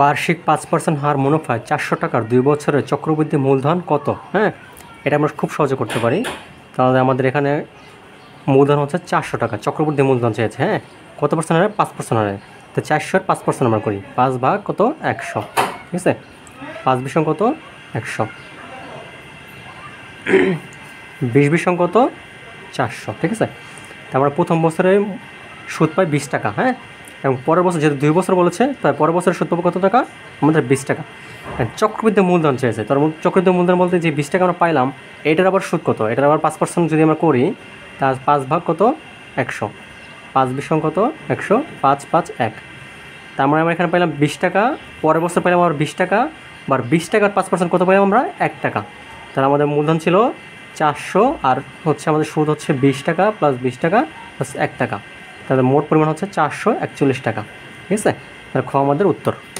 বার্ষিক পাঁচ পার্সেন্ট হার মুনাফায় চারশো টাকার দুই বছরের চক্রবৃদ্ধি মূলধন কত হ্যাঁ এটা আমরা খুব সহজে করতে পারি তাহলে আমাদের এখানে মূলধন হচ্ছে চারশো টাকা চক্রবৃদ্ধি মূলধন চেয়েছে হ্যাঁ কত পার্সেন্ট হারে পাঁচ পার্সেন্ট হারে তো চারশোর পাঁচ পার্সেন্ট আমরা করি পাঁচ ভাগ কত একশো ঠিক আছে পাঁচ বিশং কত একশো বিশ বিশং কত চারশো ঠিক আছে তো আমরা প্রথম বছরে সুদ পাই বিশ টাকা হ্যাঁ এবং পরের বছর যেহেতু দুই বছর বলেছে তাই পরের বছরের সুদ পাবো কত টাকা আমাদের বিশ টাকা চক্রবৃদ্ধি মূলধন চেয়েছে তার চক্রবৃদ্ধি মূলধন বলতে যে বিশ টাকা আমরা পাইলাম এটার আবার সুদ কত এটার আবার পাঁচ পার্সেন্ট যদি আমরা করি তার পাঁচ ভাগ কত একশো পাঁচ বিশ কত একশো পাঁচ পাঁচ এক তার মানে আমরা এখানে পাইলাম বিশ টাকা পরের বছর পাইলাম আবার বিশ টাকা বা বিশ টাকার পাঁচ পার্সেন্ট কত পাইলাম আমরা এক টাকা তাহলে আমাদের মূলধন ছিল চারশো আর হচ্ছে আমাদের সুদ হচ্ছে বিশ টাকা প্লাস বিশ টাকা প্লাস এক টাকা তাদের মোট পরিমাণ হচ্ছে চারশো একচল্লিশ টাকা ঠিক আছে তাহলে খ আমাদের উত্তর